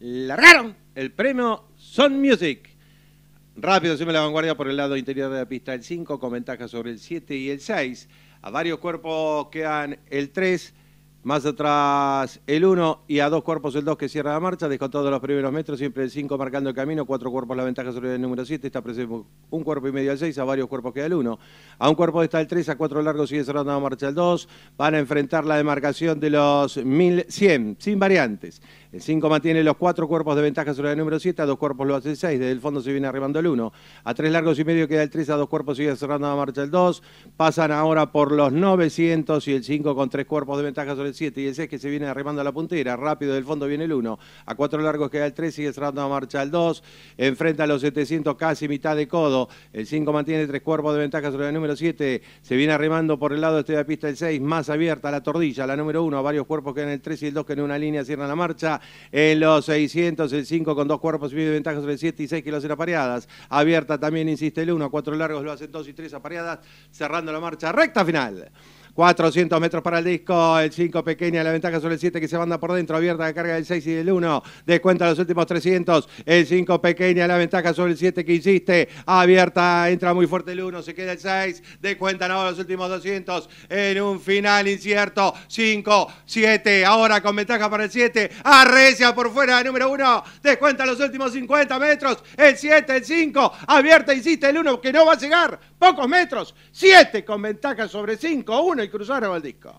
largaron el premio Sun Music. Rápido se la vanguardia por el lado interior de la pista el 5, con ventaja sobre el 7 y el 6. A varios cuerpos quedan el 3, más atrás el 1 y a dos cuerpos el 2 que cierra la marcha. Dejó todos los primeros metros, siempre el 5 marcando el camino. Cuatro cuerpos la ventaja sobre el número 7. Está presente un cuerpo y medio al 6, a varios cuerpos queda el 1. A un cuerpo está el 3, a cuatro largos sigue cerrando la marcha el 2. Van a enfrentar la demarcación de los 1100, sin variantes. El 5 mantiene los cuatro cuerpos de ventaja sobre el número 7, a dos cuerpos lo hace el 6, desde el fondo se viene arribando el 1. A tres largos y medio queda el 3, a dos cuerpos sigue cerrando la marcha el 2. Pasan ahora por los 900 y el 5 con tres cuerpos de ventaja sobre el el 7 y el 6 que se viene arrimando a la puntera. Rápido del fondo viene el 1. A 4 largos queda el 3, sigue cerrando a marcha el 2. Enfrenta a los 700 casi mitad de codo. El 5 mantiene tres cuerpos de ventaja sobre el número 7. Se viene arremando por el lado este de la pista el 6. Más abierta la tordilla, la número 1. Varios cuerpos en el 3 y el 2 que en una línea cierran la marcha. En los 600, el 5 con dos cuerpos y medio de ventaja sobre el 7 y 6 que lo hacen apareadas. Abierta también, insiste, el 1. A 4 largos lo hacen 2 y 3 apareadas. Cerrando la marcha. Recta final. 400 metros para el disco, el 5 pequeña, la ventaja sobre el 7 que se manda por dentro, abierta la carga del 6 y del 1, descuenta los últimos 300, el 5 pequeña, la ventaja sobre el 7 que insiste abierta, entra muy fuerte el 1, se queda el 6, descuenta, ahora los últimos 200, en un final incierto, 5, 7, ahora con ventaja para el 7, arrecia por fuera de número 1, descuenta los últimos 50 metros, el 7, el 5, abierta, insiste el 1 que no va a llegar, pocos metros, 7 con ventaja sobre 5, 1. on ikkagi särvaldika